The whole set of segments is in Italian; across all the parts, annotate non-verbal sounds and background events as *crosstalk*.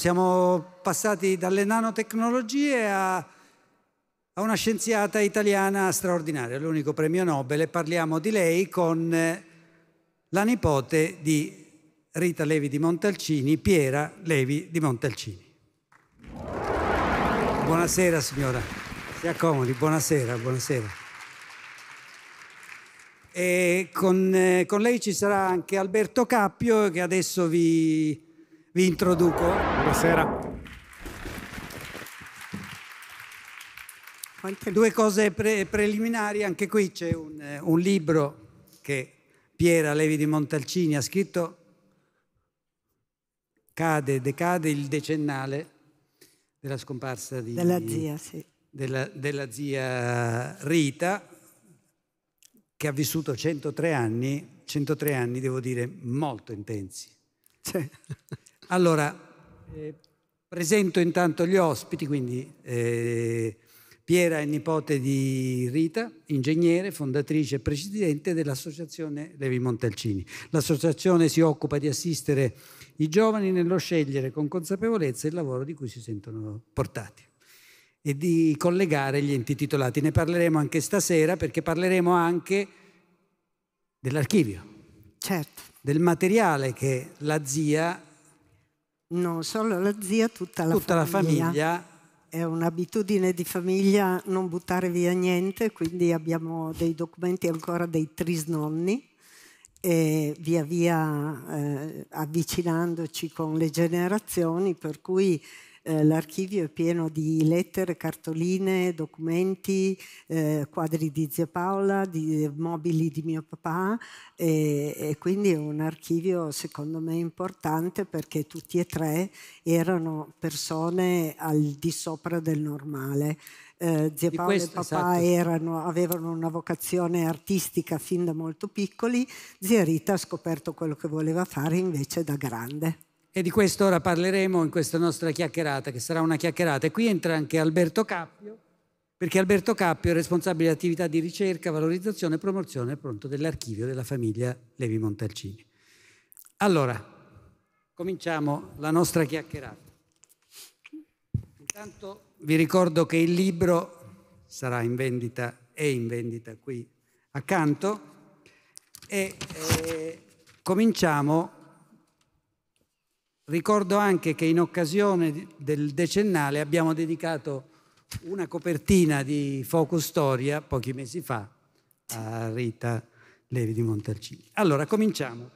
Siamo passati dalle nanotecnologie a, a una scienziata italiana straordinaria, l'unico premio Nobel, e parliamo di lei con eh, la nipote di Rita Levi di Montalcini, Piera Levi di Montalcini. Buonasera signora, si accomodi, buonasera, buonasera. E con, eh, con lei ci sarà anche Alberto Cappio che adesso vi, vi introduco. Buonasera. Anche due cose pre- preliminari, anche qui c'è un, un libro che Piera Levi di Montalcini ha scritto Cade, decade il decennale della scomparsa di, della, zia, sì. della, della zia Rita, che ha vissuto 103 anni, 103 anni devo dire molto intensi. Cioè. Allora, eh, presento intanto gli ospiti, quindi eh, Piera è nipote di Rita, ingegnere, fondatrice e presidente dell'associazione Levi Montalcini. L'associazione si occupa di assistere i giovani nello scegliere con consapevolezza il lavoro di cui si sentono portati e di collegare gli enti titolati. Ne parleremo anche stasera perché parleremo anche dell'archivio, certo. del materiale che la zia non solo la zia, tutta la tutta famiglia. La famiglia. È un'abitudine di famiglia non buttare via niente, quindi abbiamo dei documenti ancora dei trisnonni e via via eh, avvicinandoci con le generazioni, per cui eh, l'archivio è pieno di lettere, cartoline, documenti, eh, quadri di zia Paola, di mobili di mio papà e, e quindi è un archivio secondo me importante perché tutti e tre erano persone al di sopra del normale. Eh, zia Paola questo, e papà esatto. erano, avevano una vocazione artistica fin da molto piccoli, zia Rita ha scoperto quello che voleva fare invece da grande. E di questo ora parleremo in questa nostra chiacchierata, che sarà una chiacchierata. E qui entra anche Alberto Cappio, perché Alberto Cappio è responsabile di attività di ricerca, valorizzazione e promozione pronto, dell'archivio della famiglia Levi Montalcini. Allora, cominciamo la nostra chiacchierata. Intanto vi ricordo che il libro sarà in vendita, è in vendita qui accanto e eh, cominciamo Ricordo anche che in occasione del decennale abbiamo dedicato una copertina di Focus Storia pochi mesi fa a Rita Levi di Montalcini. Allora, cominciamo.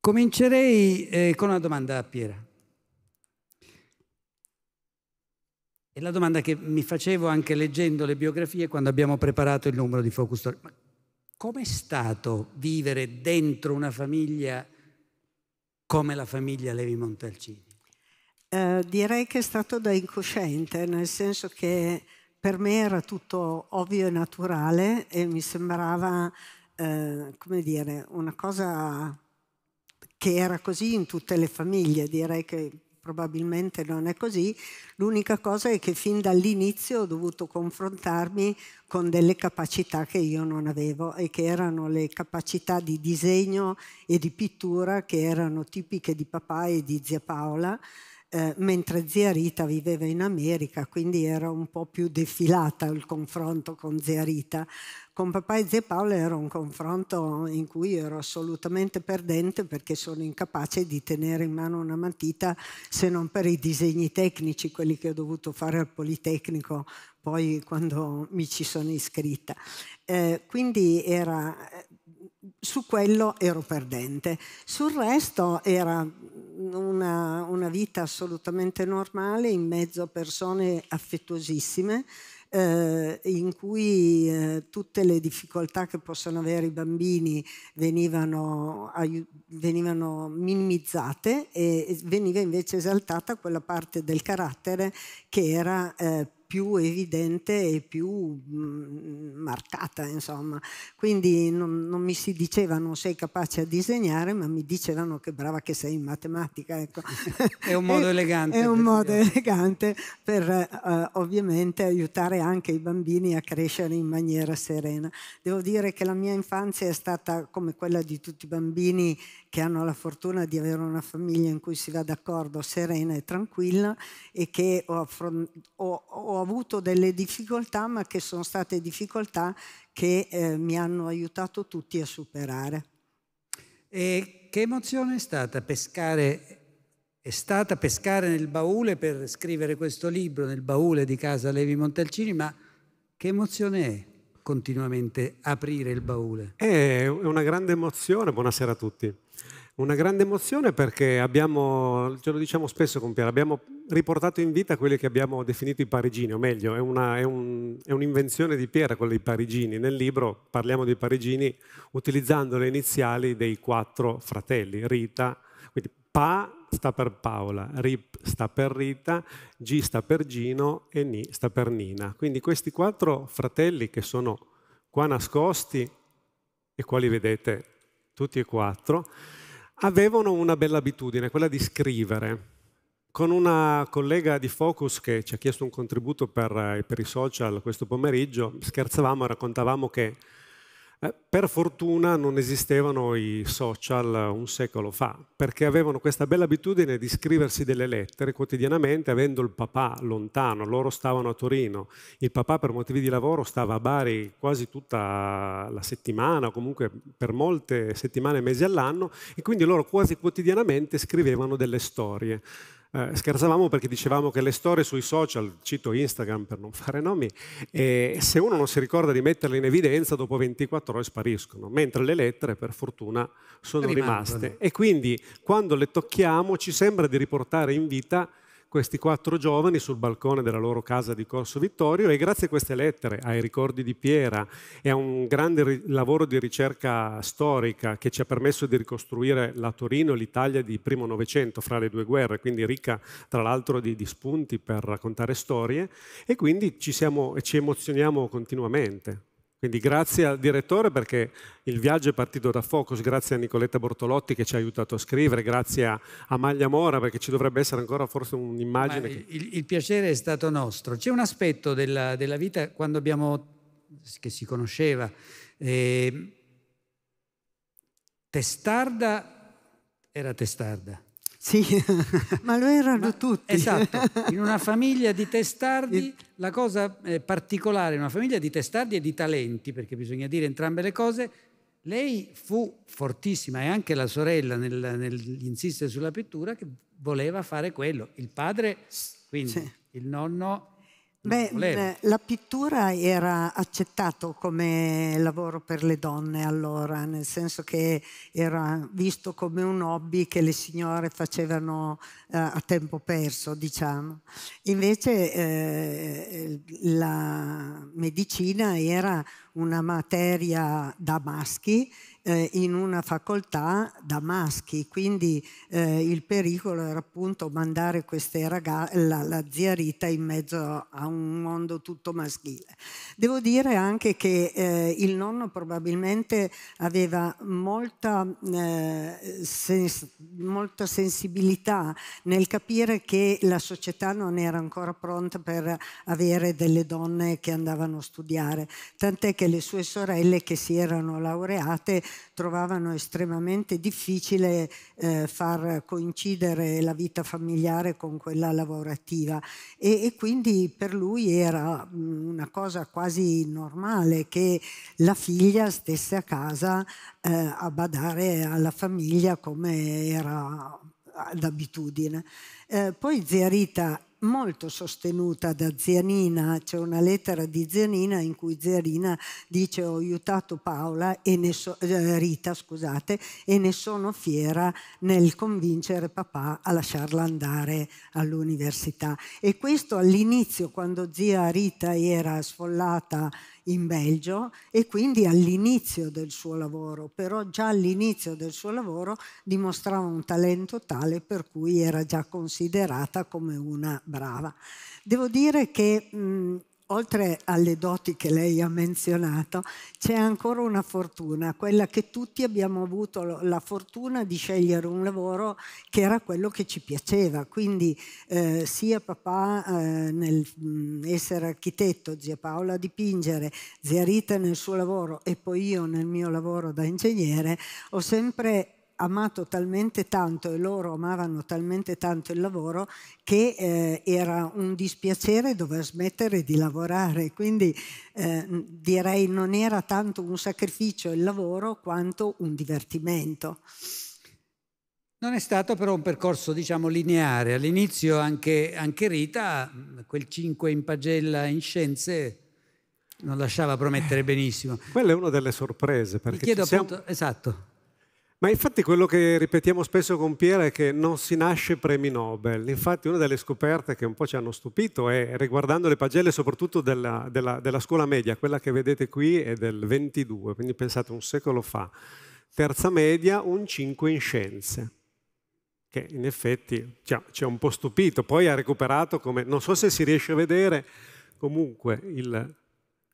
Comincerei eh, con una domanda a Piera. È la domanda che mi facevo anche leggendo le biografie quando abbiamo preparato il numero di Focus Story. Ma Com'è stato vivere dentro una famiglia come la famiglia Levi Montalcini? Eh, direi che è stato da incosciente, nel senso che per me era tutto ovvio e naturale e mi sembrava, eh, come dire, una cosa che era così in tutte le famiglie, direi che probabilmente non è così, l'unica cosa è che fin dall'inizio ho dovuto confrontarmi con delle capacità che io non avevo e che erano le capacità di disegno e di pittura che erano tipiche di papà e di zia Paola eh, mentre zia Rita viveva in America, quindi era un po' più defilata il confronto con zia Rita. Con papà e zia Paola era un confronto in cui ero assolutamente perdente perché sono incapace di tenere in mano una matita se non per i disegni tecnici, quelli che ho dovuto fare al Politecnico poi quando mi ci sono iscritta. Eh, quindi era su quello ero perdente. Sul resto era una, una vita assolutamente normale in mezzo a persone affettuosissime eh, in cui eh, tutte le difficoltà che possono avere i bambini venivano, venivano, minimizzate e veniva invece esaltata quella parte del carattere che era eh, più evidente e più mm, marcata, insomma. Quindi non, non, mi si diceva non sei capace a disegnare, ma mi dicevano che brava che sei in matematica. Ecco. *laughs* è un modo *laughs* elegante. È, è un modo dire. elegante per uh, ovviamente aiutare anche i bambini a crescere in maniera serena. Devo dire che la mia infanzia è stata come quella di tutti i bambini che hanno la fortuna di avere una famiglia in cui si va d'accordo serena e tranquilla e che ho, ho, ho avuto delle difficoltà, ma che sono state difficoltà che eh, mi hanno aiutato tutti a superare. E che emozione è stata pescare è stata pescare nel baule per scrivere questo libro, nel baule di casa Levi Montalcini, ma che emozione è continuamente aprire il baule? Eh, è una grande emozione, buonasera a tutti. Una grande emozione perché abbiamo, ce lo diciamo spesso con Piero, abbiamo riportato in vita quelli che abbiamo definito i parigini, o meglio, è, una, è, un, è un'invenzione di Piero quella dei parigini. Nel libro parliamo dei parigini utilizzando le iniziali dei quattro fratelli, Rita, quindi Pa sta per Paola, Rip sta per Rita, G sta per Gino e Ni sta per Nina. Quindi questi quattro fratelli che sono qua nascosti e quali vedete tutti e quattro, avevano una bella abitudine, quella di scrivere. Con una collega di Focus che ci ha chiesto un contributo per, eh, per i social questo pomeriggio, scherzavamo e raccontavamo che eh, per fortuna non esistevano i social eh, un secolo fa, perché avevano questa bella abitudine di scriversi delle lettere quotidianamente avendo il papà lontano, loro stavano a Torino, il papà per motivi di lavoro stava a Bari quasi tutta la settimana, comunque per molte settimane e mesi all'anno, e quindi loro quasi quotidianamente scrivevano delle storie. Eh, scherzavamo perché dicevamo che le storie sui social, cito Instagram per non fare nomi, eh, se uno non si ricorda di metterle in evidenza, dopo 24 ore spariscono, mentre le lettere per fortuna sono rimaste. E quindi quando le tocchiamo ci sembra di riportare in vita questi quattro giovani sul balcone della loro casa di Corso Vittorio e grazie a queste lettere, ai ricordi di Piera e a un grande ri- lavoro di ricerca storica che ci ha permesso di ricostruire la Torino e l'Italia di primo Novecento fra le due guerre, quindi ricca tra l'altro di, di spunti per raccontare storie e quindi ci, siamo, ci emozioniamo continuamente. Quindi grazie al direttore perché il viaggio è partito da Focus, grazie a Nicoletta Bortolotti che ci ha aiutato a scrivere, grazie a, a Maglia Mora perché ci dovrebbe essere ancora forse un'immagine. Che... Il, il, piacere è stato nostro. C'è un aspetto della, della vita quando abbiamo, che si conosceva, eh, testarda era testarda, sì, *laughs* ma lo erano ma, tutti. Esatto, in una *laughs* famiglia di testardi la cosa eh, particolare, in una famiglia di testardi e di talenti, perché bisogna dire entrambe le cose, lei fu fortissima e anche la sorella nel, nell'insistere sulla pittura che voleva fare quello. Il padre, quindi sì. il nonno Beh, eh, la pittura era accettato come lavoro per le donne allora, nel senso che era visto come un hobby che le signore facevano eh, a tempo perso, diciamo. Invece eh, la medicina era una materia da maschi eh, in una facoltà da maschi, quindi eh, il pericolo era appunto mandare queste ragazze, la, la zia Rita in mezzo a un mondo tutto maschile. Devo dire anche che eh, il nonno probabilmente aveva molta, eh, sens- molta sensibilità nel capire che la società non era ancora pronta per avere delle donne che andavano a studiare, tant'è che le sue sorelle che si erano laureate trovavano estremamente difficile eh, far coincidere la vita familiare con quella lavorativa e, e quindi per lui era mm, una cosa quasi normale che la figlia stesse a casa eh, a badare alla famiglia come era d'abitudine. Eh, poi Zia Rita molto sostenuta da Zianina, c'è una lettera di Zianina in cui Zianina dice ho aiutato Paola e ne so, eh, Rita scusate, e ne sono fiera nel convincere papà a lasciarla andare all'università. E questo all'inizio, quando zia Rita era sfollata in Belgio e quindi all'inizio del suo lavoro, però già all'inizio del suo lavoro dimostrava un talento tale per cui era già considerata come una brava. Devo dire che mh, oltre alle doti che lei ha menzionato, c'è ancora una fortuna, quella che tutti abbiamo avuto la fortuna di scegliere un lavoro che era quello che ci piaceva. Quindi eh, sia papà eh, nel mh, essere architetto, zia Paola a dipingere, zia Rita nel suo lavoro e poi io nel mio lavoro da ingegnere, ho sempre amato talmente tanto e loro amavano talmente tanto il lavoro che eh, era un dispiacere dover smettere di lavorare. Quindi eh, direi non era tanto un sacrificio il lavoro quanto un divertimento. Non è stato però un percorso, diciamo, lineare. All'inizio anche, anche, Rita, quel 5 in pagella in scienze, non lasciava promettere eh, benissimo. Quella è una delle sorprese. Perché Mi chiedo siamo... appunto, esatto. Ma infatti quello che ripetiamo spesso con Piera è che non si nasce premi Nobel. Infatti una delle scoperte che un po' ci hanno stupito è, riguardando le pagelle soprattutto della, della, della scuola media, quella che vedete qui è del 22, quindi pensate un secolo fa, terza media, un 5 in scienze che in effetti ci ci ha un po' stupito, poi ha recuperato come, non so se si riesce a vedere, comunque il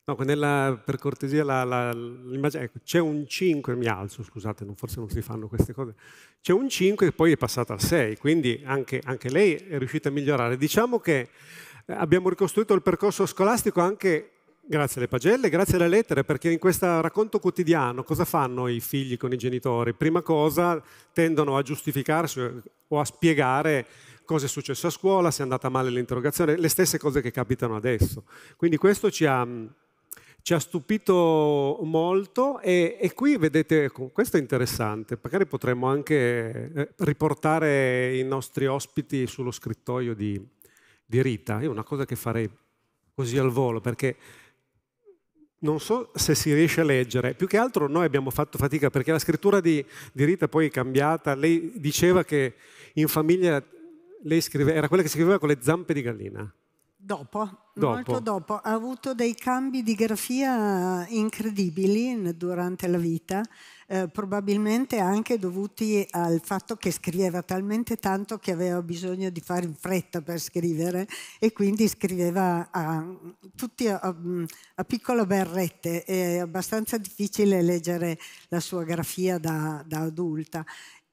No, nella, per cortesia, la, la, ecco, c'è un 5, mi alzo, scusate, non, forse non si fanno queste cose. C'è un 5 che poi è passata al 6, quindi anche, anche, lei è riuscita a migliorare. Diciamo che eh, abbiamo ricostruito il percorso scolastico anche grazie alle pagelle, grazie alle lettere, perché in questo racconto quotidiano cosa fanno i figli con i genitori? Prima cosa tendono a giustificarsi o a spiegare cosa è successo a scuola, se è andata male l'interrogazione, le stesse cose che capitano adesso. Quindi questo ci ha ci ha stupito molto e, e, qui vedete, ecco, questo è interessante, magari potremmo anche eh, riportare i nostri ospiti sullo scrittoio di, di Rita, è una cosa che farei così al volo perché non so se si riesce a leggere, più che altro noi abbiamo fatto fatica perché la scrittura di, di Rita poi è cambiata, lei diceva che in famiglia lei scrive, era quella che scriveva con le zampe di gallina Dopo, dopo, molto dopo, ha avuto dei cambi di grafia incredibili durante la vita, eh, probabilmente anche dovuti al fatto che scriveva talmente tanto che aveva bisogno di fare in fretta per scrivere e quindi scriveva a, tutti a, a mm, piccole berrette, è abbastanza difficile leggere la sua grafia da, da adulta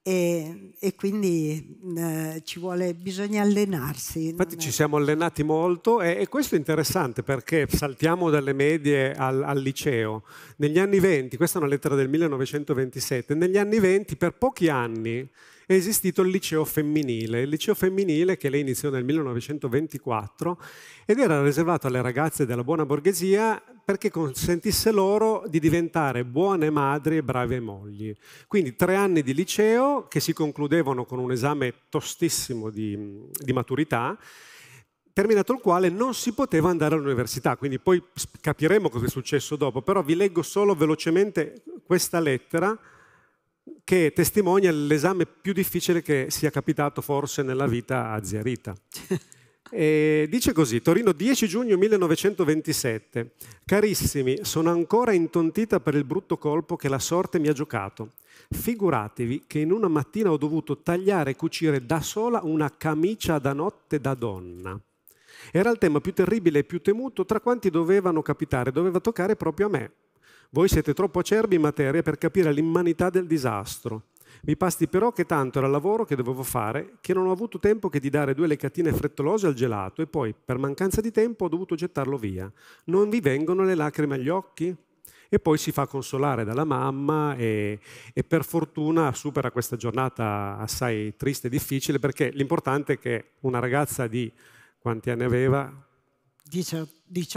e, e quindi eh, ci vuole, bisogna allenarsi. Infatti ci siamo allenati molto e, e, questo è interessante perché saltiamo dalle medie al, al, liceo. Negli anni 20, questa è una lettera del 1927, negli anni 20 per pochi anni è esistito il liceo femminile, il liceo femminile che lei iniziò nel 1924 ed era riservato alle ragazze della buona borghesia perché consentisse loro di diventare buone madri e brave mogli. Quindi tre anni di liceo che si concludevano con un esame tostissimo di, di maturità terminato il quale non si poteva andare all'università, quindi poi capiremo cosa è successo dopo, però vi leggo solo velocemente questa lettera che testimonia l'esame più difficile che sia capitato forse nella vita a Ziarita. *laughs* E dice così, Torino 10 giugno 1927. Carissimi, sono ancora intontita per il brutto colpo che la sorte mi ha giocato. Figuratevi che in una mattina ho dovuto tagliare e cucire da sola una camicia da notte da donna. Era il tema più terribile e più temuto tra quanti dovevano capitare, doveva toccare proprio a me. Voi siete troppo acerbi in materia per capire l'immanità del disastro. Mi pasti però che tanto era il lavoro che dovevo fare che non ho avuto tempo che di dare due leccatine frettolose al gelato e poi, per mancanza di tempo, ho dovuto gettarlo via. Non vi vengono le lacrime agli occhi? E poi si fa consolare dalla mamma e, e per fortuna supera questa giornata assai triste e difficile perché l'importante è che una ragazza di quanti anni aveva?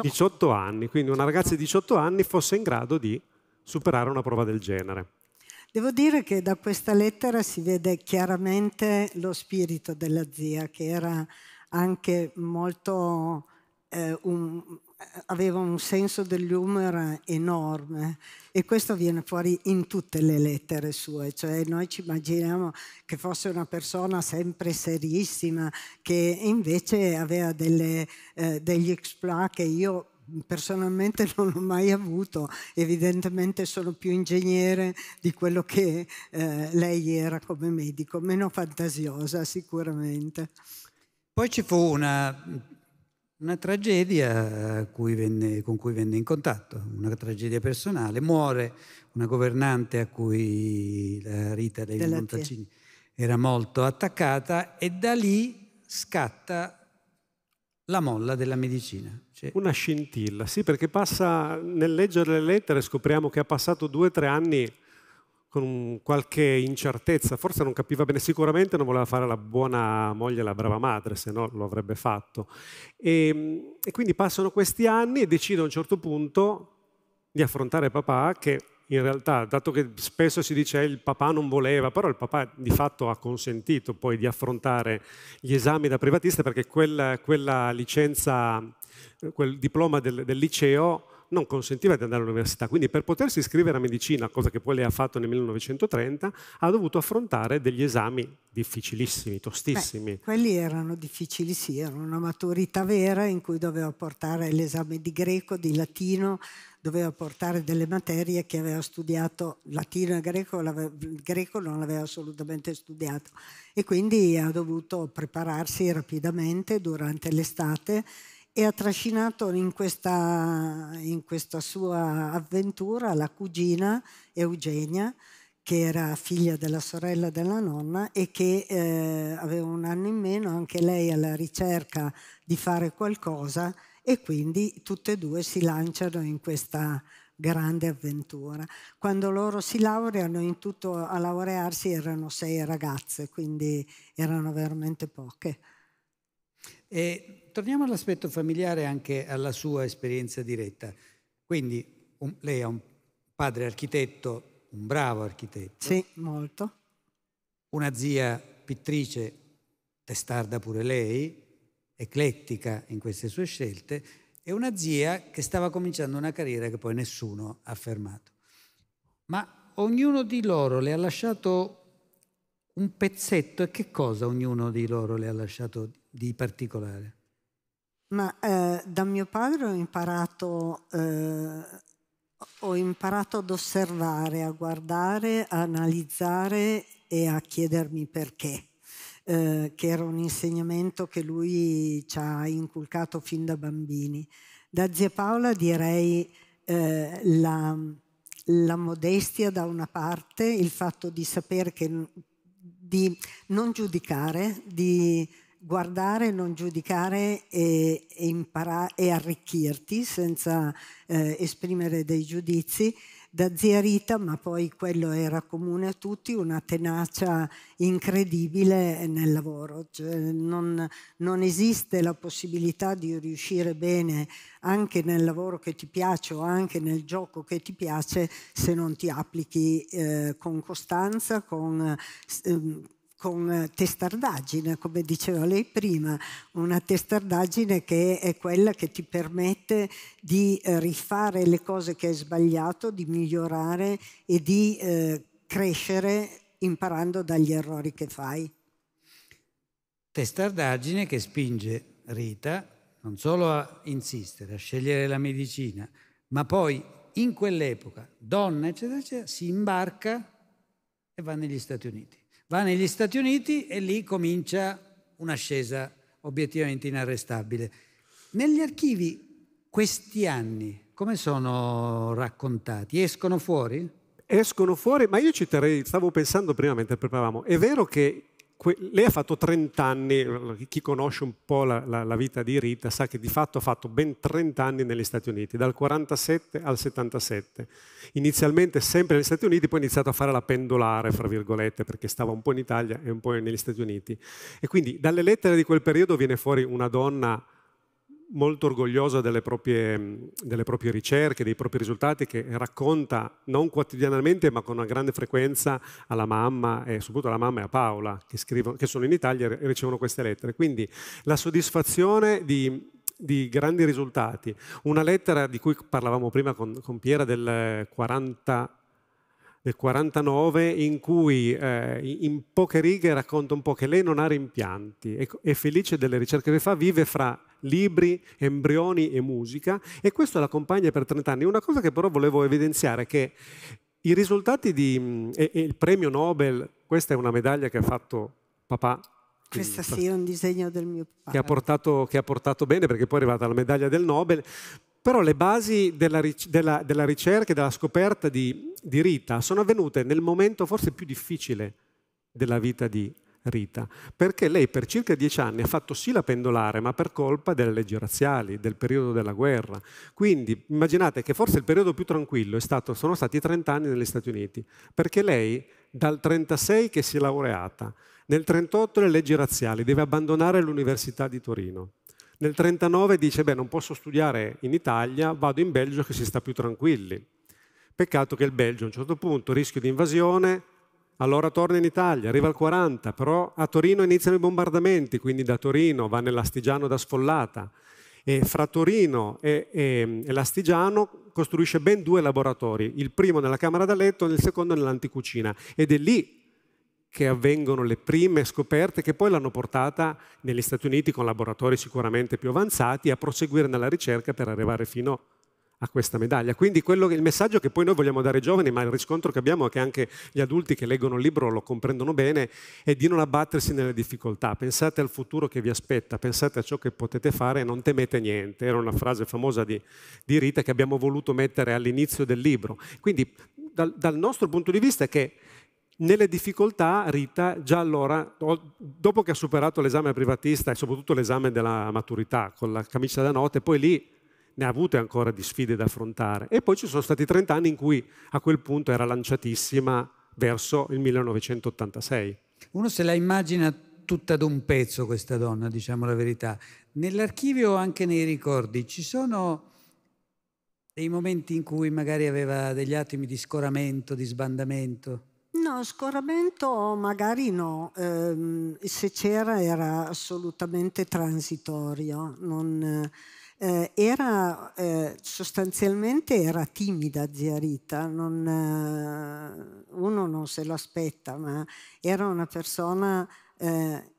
18 anni, quindi una ragazza di 18 anni fosse in grado di superare una prova del genere. Devo dire che da questa lettera si vede chiaramente lo spirito della zia, che era anche molto eh, un, aveva un senso dell'umor enorme e questo viene fuori in tutte le lettere sue, cioè noi ci immaginiamo che fosse una persona sempre serissima, che invece aveva delle, eh, degli exploit che io personalmente *laughs* non ho mai avuto, evidentemente sono più ingegnere di quello che eh, lei era come medico, meno fantasiosa sicuramente. Poi ci fu una una tragedia eh, cui venne, con cui venne in contatto, una tragedia personale. Muore una governante a cui la eh, Rita dei Montalcini era molto attaccata e da lì scatta la molla della medicina. Cioè... Una scintilla, sì, perché passa nel leggere le lettere scopriamo che ha passato due o tre anni con qualche incertezza, forse non capiva bene, sicuramente non voleva fare la buona moglie la brava madre, se no lo avrebbe fatto. E, ehm, e, quindi passano questi anni e decide a un certo punto di affrontare papà che in realtà, dato che spesso si dice eh, il papà non voleva, però il papà di fatto ha consentito poi di affrontare gli esami da privatista perché quella, quella licenza, eh, quel diploma del, del liceo non consentiva di andare all'università, quindi per potersi iscrivere a medicina, cosa che poi lei ha fatto nel 1930, ha dovuto affrontare degli esami difficilissimi, tostissimi. Beh, quelli erano difficili, sì, era una maturità vera in cui doveva portare l'esame di greco, di latino, doveva portare delle materie che aveva studiato, latino e greco, il greco non l'aveva assolutamente studiato e quindi ha dovuto prepararsi rapidamente durante l'estate e ha trascinato in questa, in questa sua avventura la cugina Eugenia, che era figlia della sorella della nonna e che eh, aveva un anno in meno, anche lei alla ricerca di fare qualcosa e quindi tutte e due si lanciano in questa grande avventura. Quando loro si laureano, in tutto a laurearsi erano sei ragazze, quindi erano veramente poche. E torniamo all'aspetto familiare e anche alla sua esperienza diretta. Quindi un, lei ha un padre architetto, un bravo architetto. Sì, molto. Una zia pittrice, testarda pure lei, eclettica in queste sue scelte, e una zia che stava cominciando una carriera che poi nessuno ha fermato. Ma ognuno di loro le ha lasciato un pezzetto e che cosa ognuno di loro le ha lasciato di particolare? Ma eh, da mio padre ho imparato, eh, ho imparato ad osservare, a guardare, a analizzare e a chiedermi perché. Eh, che era un insegnamento che lui ci ha inculcato fin da bambini. Da zia Paola direi eh, la, la, modestia da una parte, il fatto di sapere che di non giudicare, di guardare, non giudicare e, e, impara- e arricchirti senza eh, esprimere dei giudizi. Da zia Rita, ma poi quello era comune a tutti, una tenacia incredibile nel lavoro. Cioè, non, non esiste la possibilità di riuscire bene anche nel lavoro che ti piace o anche nel gioco che ti piace se non ti applichi eh, con costanza, con, eh, con eh, testardaggine, come diceva lei prima, una testardaggine che è quella che ti permette di eh, rifare le cose che hai sbagliato, di migliorare e di eh, crescere imparando dagli errori che fai. Testardaggine che spinge Rita non solo a insistere, a scegliere la medicina, ma poi in quell'epoca, donna, eccetera, eccetera, si imbarca e va negli Stati Uniti Va negli Stati Uniti e lì comincia un'ascesa obiettivamente inarrestabile. Negli archivi questi anni come sono raccontati? Escono fuori? Escono fuori, ma io citerei, stavo pensando prima mentre preparavamo, è vero che lei ha fatto 30 anni, chi conosce un po' la, la, la, vita di Rita sa che di fatto ha fatto ben 30 anni negli Stati Uniti, dal 47 al 77. Inizialmente sempre negli Stati Uniti, poi ha iniziato a fare la pendolare, fra virgolette, perché stava un po' in Italia e un po' negli Stati Uniti. E quindi dalle lettere di quel periodo viene fuori una donna molto orgogliosa delle proprie, delle proprie, ricerche, dei propri risultati che racconta non quotidianamente ma con una grande frequenza alla mamma e soprattutto alla mamma e a Paola che, scrivono, che sono in Italia e ricevono queste lettere. Quindi la soddisfazione di, di grandi risultati. Una lettera di cui parlavamo prima con, con Piera del 40 del 49 in cui eh, in poche righe racconta un po' che lei non ha rimpianti, è, è felice delle ricerche che fa, vive fra libri, embrioni e musica e questo l'accompagna per 30 anni. Una cosa che però volevo evidenziare è che i risultati di, mm, e, e il premio Nobel, questa è una medaglia che ha fatto papà questa sì è un disegno del mio padre. Che ha, portato, che ha portato bene perché poi è arrivata la medaglia del Nobel, però le basi della, della, della ricerca e della scoperta di, di Rita sono avvenute nel momento forse più difficile della vita di Rita, perché lei per circa dieci anni ha fatto sì la pendolare, ma per colpa delle leggi razziali, del periodo della guerra. Quindi immaginate che forse il periodo più tranquillo stato, sono stati i 30 anni negli Stati Uniti, perché lei dal 36 che si è laureata, nel 38 le leggi razziali, deve abbandonare l'Università di Torino, nel 1939 dice, beh, non posso studiare in Italia, vado in Belgio che si sta più tranquilli. Peccato che il Belgio a un certo punto, rischio di invasione, allora torna in Italia, arriva al 40, però a Torino iniziano i bombardamenti, quindi da Torino va nell'Astigiano da Sfollata. E fra Torino e, e, e l'Astigiano costruisce ben due laboratori, il primo nella camera da letto e il secondo nell'anticucina. Ed è lì che avvengono le prime scoperte che poi l'hanno portata negli Stati Uniti con laboratori sicuramente più avanzati a proseguire nella ricerca per arrivare fino a questa medaglia. Quindi quello, il messaggio che poi noi vogliamo dare ai giovani, ma il riscontro che abbiamo è che anche gli adulti che leggono il libro lo comprendono bene, è di non abbattersi nelle difficoltà. Pensate al futuro che vi aspetta, pensate a ciò che potete fare e non temete niente. Era una frase famosa di, di Rita che abbiamo voluto mettere all'inizio del libro. Quindi dal, dal nostro punto di vista è che nelle difficoltà Rita già allora, dopo che ha superato l'esame privatista e soprattutto l'esame della maturità con la camicia da notte, poi lì ne ha avute ancora di sfide da affrontare. E poi ci sono stati 30 anni in cui a quel punto era lanciatissima verso il 1986. Uno se la immagina tutta ad un pezzo questa donna, diciamo la verità. Nell'archivio o anche nei ricordi ci sono dei momenti in cui magari aveva degli atomi di scoramento, di sbandamento. No, scoramento magari no, eh, se c'era era assolutamente transitorio, non, eh, era, eh, sostanzialmente era timida zia Rita, non, eh, uno non se lo aspetta, ma era una persona eh,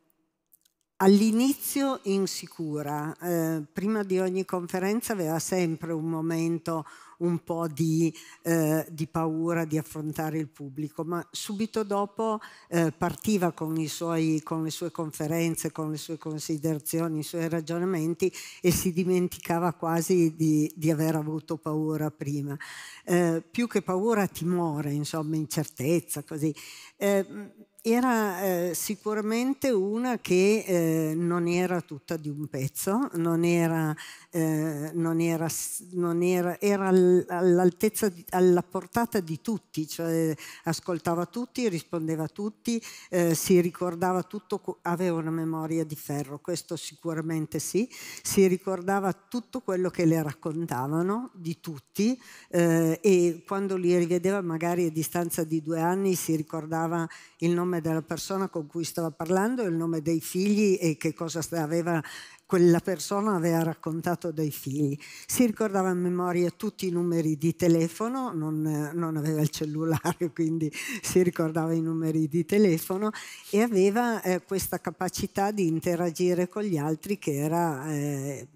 all'inizio insicura, eh, prima di ogni conferenza aveva sempre un momento un po' di, eh, di paura di affrontare il pubblico, ma subito dopo eh, partiva con, suoi, con le sue conferenze, con le sue considerazioni, i suoi ragionamenti e si dimenticava quasi di, di aver avuto paura prima. Eh, più che paura, timore, insomma, incertezza, così. Eh, era eh, sicuramente una che eh, non era tutta di un pezzo, non era, eh, non era, non era, era all'altezza, alla portata di tutti, cioè ascoltava tutti, rispondeva a tutti, eh, si ricordava tutto, aveva una memoria di ferro, questo sicuramente sì, si ricordava tutto quello che le raccontavano di tutti eh, e quando li rivedeva magari a distanza di due anni si ricordava il nome nome della persona con cui stava parlando, il nome dei figli e che cosa aveva, quella persona aveva raccontato dei figli. Si ricordava a memoria tutti i numeri di telefono, non, non aveva il cellulare, *laughs* quindi si ricordava i numeri di telefono e aveva eh, questa capacità di interagire con gli altri che era... Eh,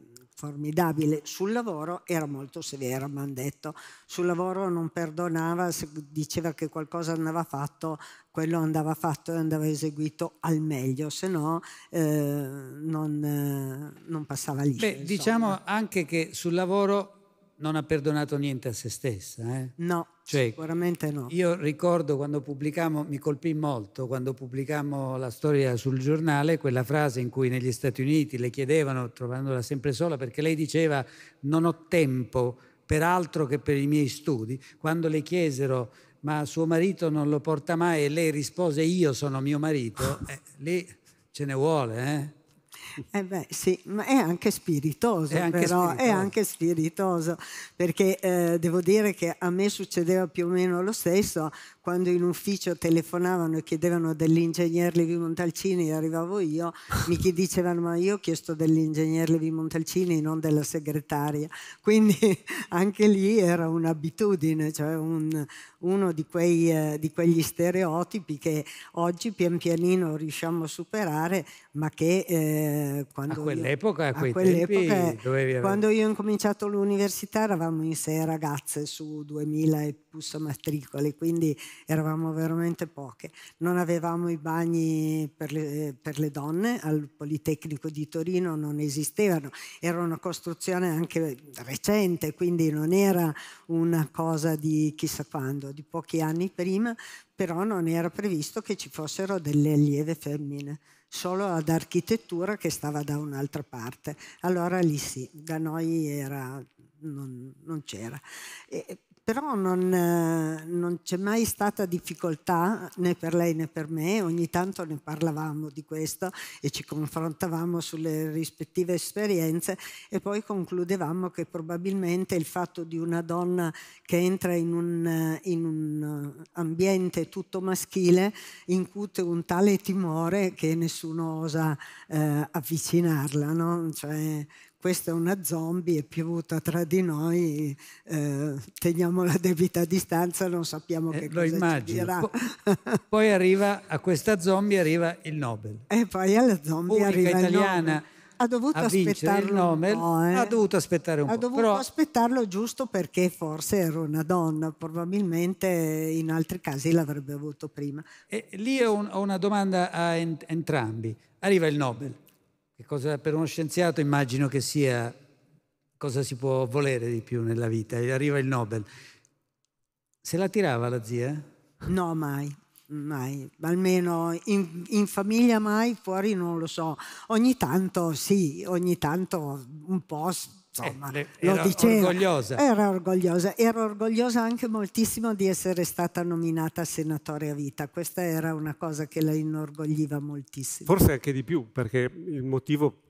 formidabile sul lavoro, era molto severa, mi hanno detto. Sul lavoro non perdonava, diceva che qualcosa andava fatto, quello andava fatto e andava eseguito al meglio, se no eh, non, eh, non, passava lì. Beh, diciamo anche che sul lavoro non ha perdonato niente a se stessa. Eh? No, cioè, sicuramente no. Io ricordo quando pubblicammo, mi colpì molto quando pubblicammo la storia sul giornale, quella frase in cui negli Stati Uniti le chiedevano, trovandola sempre sola, perché lei diceva non ho tempo per altro che per i miei studi, quando le chiesero ma suo marito non lo porta mai e lei rispose io sono mio marito, *laughs* eh, lì ce ne vuole. Eh? Eh beh, sì, ma è anche spiritoso, è anche però spiritoso. è anche spiritoso, perché eh, devo dire che a me succedeva più o meno lo stesso quando in ufficio telefonavano e chiedevano dell'ingegner Levi Montalcini e arrivavo io, mi dicevano ma io ho chiesto dell'ingegner Levi Montalcini non della segretaria, quindi *laughs* anche lì era un'abitudine, cioè un, uno di, quei, eh, di quegli stereotipi che oggi pian pianino riusciamo a superare, ma che eh, quando, a quell'epoca, io, a a quell'epoca eh, quando io ho incominciato l'università eravamo in sei ragazze su 2000 e pusso matricole, quindi eravamo veramente poche. Non avevamo i bagni per le, per le donne, al Politecnico di Torino non esistevano, era una costruzione anche recente, quindi non era una cosa di chissà quando, di pochi anni prima, però non era previsto che ci fossero delle allieve femmine solo ad architettura che stava da un'altra parte. Allora lì sì, da noi era, non, non c'era. E, però non, eh, non c'è mai stata difficoltà né per lei né per me, ogni tanto ne parlavamo di questo e ci confrontavamo sulle rispettive esperienze e poi concludevamo che probabilmente il fatto di una donna che entra in un, eh, in un eh, ambiente tutto maschile incute un tale timore che nessuno osa eh, avvicinarla, no? cioè, questa è una zombie, è piovuta tra di noi, eh, teniamola a debita distanza, non sappiamo eh, che lo cosa immagino. Po- poi arriva, a questa zombie arriva il Nobel. E poi alla zombie Unica arriva italiana. il Nobel ha dovuto aspettare il Nobel, po', eh? ha dovuto aspettare un ha po'. Ha dovuto però... aspettarlo giusto perché forse era una donna, probabilmente in altri casi l'avrebbe avuto prima. E lì ho, un, ho una domanda a entrambi. Arriva il Nobel, cosa, per uno scienziato immagino che sia cosa si può volere di più nella vita. Arriva il Nobel. Se la tirava la zia? No, mai. Mai, almeno in, in, famiglia mai, fuori non lo so. Ogni tanto sì, ogni tanto un po' insomma, eh, lo diceva. Orgogliosa. Era orgogliosa. Era orgogliosa anche moltissimo di essere stata nominata senatore a vita. Questa era una cosa che la inorgogliva moltissimo. Forse anche di più, perché il motivo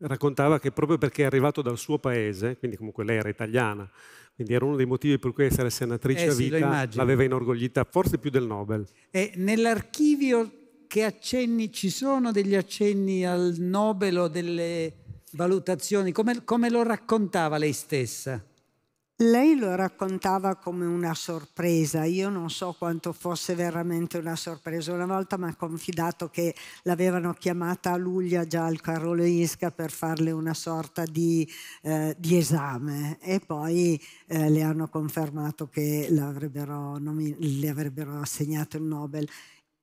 raccontava che proprio perché è arrivato dal suo paese, quindi comunque lei era italiana, quindi era uno dei motivi per cui essere senatrice eh, a vita sì, l'aveva inorgoglita, forse più del Nobel. E nell'archivio che accenni ci sono degli accenni al Nobel o delle valutazioni, come, come lo raccontava lei stessa? Lei lo raccontava come una sorpresa, io non so quanto fosse veramente una sorpresa. Una volta mi ha confidato che l'avevano chiamata a luglio già al Karolinska per farle una sorta di, eh, di esame e poi eh, le hanno confermato che le avrebbero, le avrebbero assegnato il Nobel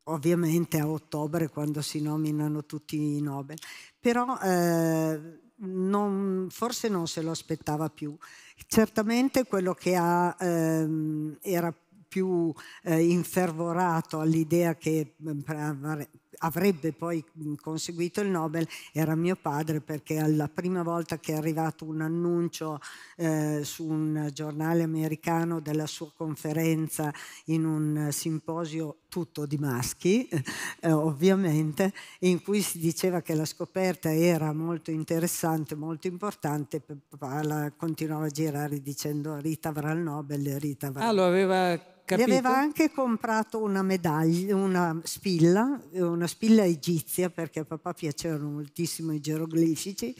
ovviamente a ottobre quando si nominano tutti i Nobel. Però eh, non, forse non se lo aspettava più. Certamente quello che ha, ehm, era più eh, infervorato all'idea che ehm, avrebbe poi conseguito il Nobel era mio padre perché alla prima volta che è arrivato un annuncio eh, su un giornale americano della sua conferenza in un simposio tutto di maschi, eh, ovviamente, in cui si diceva che la scoperta era molto interessante, molto importante, papà continuava a girare dicendo Rita avrà il Nobel, Rita avrà il Ah, lo aveva capito? Gli aveva anche comprato una medaglia, una spilla, una una spilla egizia, perché a papà piacevano moltissimo i geroglifici,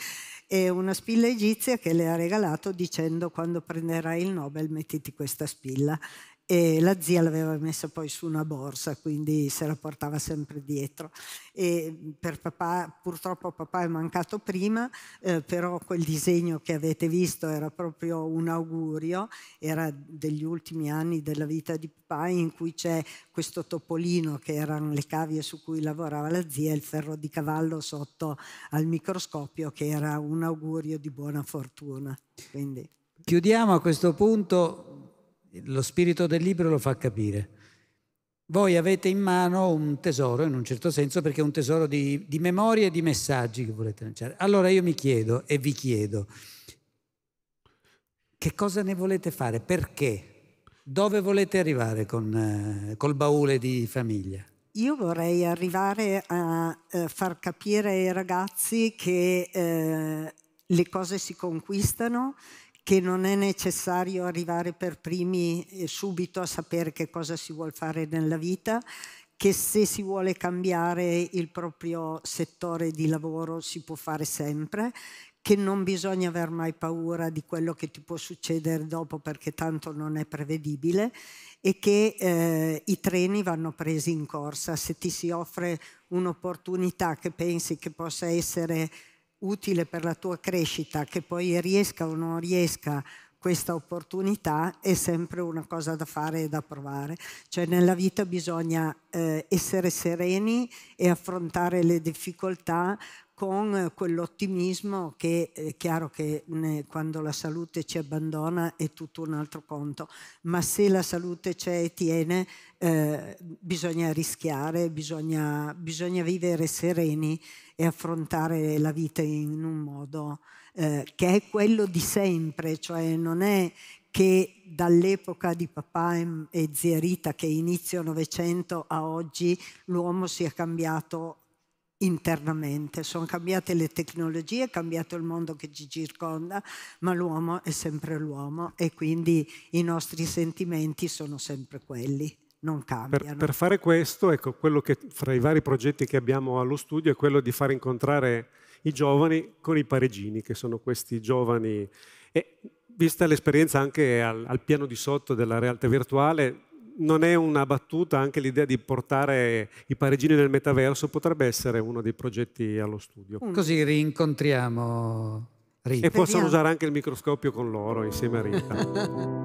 e una spilla egizia che le ha regalato dicendo quando prenderai il Nobel mettiti questa spilla e la zia l'aveva messa poi su una borsa, quindi se la portava sempre dietro. Papà, purtroppo papà è mancato prima, eh, però quel disegno che avete visto era proprio un augurio, era degli ultimi anni della vita di papà in cui c'è questo topolino che erano le cavie su cui lavorava la zia e il ferro di cavallo sotto al microscopio che era un augurio di buona fortuna. Quindi. Chiudiamo a questo punto lo spirito del libro lo fa capire. Voi avete in mano un tesoro, in un certo senso, perché è un tesoro di, di memorie e di messaggi che volete lanciare. Allora io mi chiedo e vi chiedo, che cosa ne volete fare? Perché? Dove volete arrivare con, eh, col baule di famiglia? Io vorrei arrivare a eh, far capire ai ragazzi che eh, le cose si conquistano, che non è necessario arrivare per primi eh, subito a sapere che cosa si vuole fare nella vita, che se si vuole cambiare il proprio settore di lavoro si può fare sempre, che non bisogna aver mai paura di quello che ti può succedere dopo perché tanto non è prevedibile e che eh, i treni vanno presi in corsa. Se ti si offre un'opportunità che pensi che possa essere utile per la tua crescita, che poi riesca o non riesca questa opportunità è sempre una cosa da fare e da provare. Cioè nella vita bisogna eh, essere sereni e affrontare le difficoltà con eh, quell'ottimismo che eh, è chiaro che ne, quando la salute ci abbandona è tutto un altro conto, ma se la salute c'è e tiene eh, bisogna rischiare, bisogna, bisogna, vivere sereni e affrontare la vita in un modo eh, che è quello di sempre, cioè non è che dall'epoca di papà e zia Rita, che inizio Novecento a oggi, l'uomo sia cambiato internamente. Sono cambiate le tecnologie, è cambiato il mondo che ci circonda, ma l'uomo è sempre l'uomo e quindi i nostri sentimenti sono sempre quelli. Non cambiano. Per, per fare questo, ecco, quello che fra i vari progetti che abbiamo allo studio è quello di far incontrare i giovani con i parigini, che sono questi giovani. E vista l'esperienza anche al, al piano di sotto della realtà virtuale, non è una battuta, anche l'idea di portare i parigini nel metaverso potrebbe essere uno dei progetti allo studio. Mm. Così rincontriamo Rita. E possono usare anche il microscopio con loro insieme a Rita. *laughs*